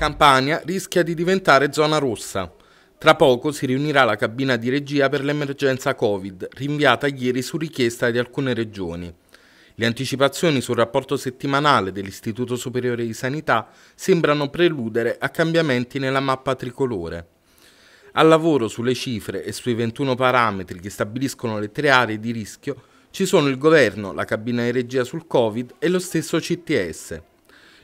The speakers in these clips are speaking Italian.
Campania rischia di diventare zona rossa. Tra poco si riunirà la cabina di regia per l'emergenza Covid, rinviata ieri su richiesta di alcune regioni. Le anticipazioni sul rapporto settimanale dell'Istituto Superiore di Sanità sembrano preludere a cambiamenti nella mappa tricolore. Al lavoro sulle cifre e sui 21 parametri che stabiliscono le tre aree di rischio ci sono il governo, la cabina di regia sul Covid e lo stesso CTS.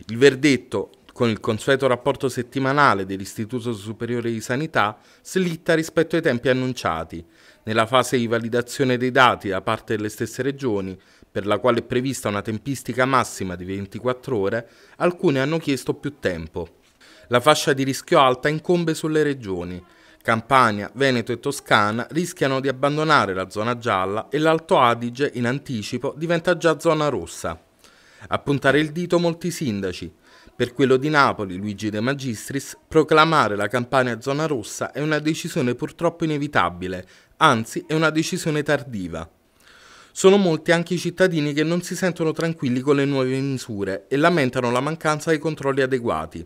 Il verdetto con il consueto rapporto settimanale dell'Istituto Superiore di Sanità, slitta rispetto ai tempi annunciati. Nella fase di validazione dei dati da parte delle stesse regioni, per la quale è prevista una tempistica massima di 24 ore, alcune hanno chiesto più tempo. La fascia di rischio alta incombe sulle regioni. Campania, Veneto e Toscana rischiano di abbandonare la zona gialla e l'Alto Adige in anticipo diventa già zona rossa. A puntare il dito molti sindaci, per quello di Napoli, Luigi De Magistris, proclamare la campagna zona rossa è una decisione purtroppo inevitabile, anzi è una decisione tardiva. Sono molti anche i cittadini che non si sentono tranquilli con le nuove misure e lamentano la mancanza di controlli adeguati.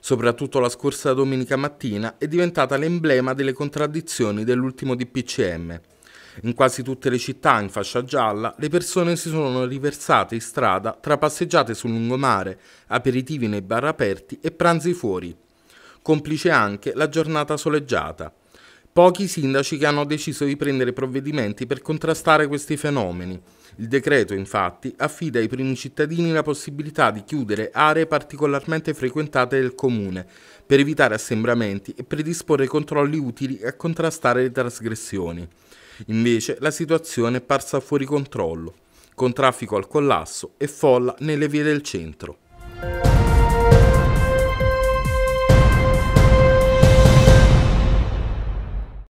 Soprattutto la scorsa domenica mattina è diventata l'emblema delle contraddizioni dell'ultimo DPCM. In quasi tutte le città in fascia gialla le persone si sono riversate in strada tra passeggiate sul lungomare, aperitivi nei bar aperti e pranzi fuori. Complice anche la giornata soleggiata. Pochi sindaci che hanno deciso di prendere provvedimenti per contrastare questi fenomeni. Il decreto, infatti, affida ai primi cittadini la possibilità di chiudere aree particolarmente frequentate del comune per evitare assembramenti e predisporre controlli utili a contrastare le trasgressioni. Invece la situazione è parsa fuori controllo, con traffico al collasso e folla nelle vie del centro.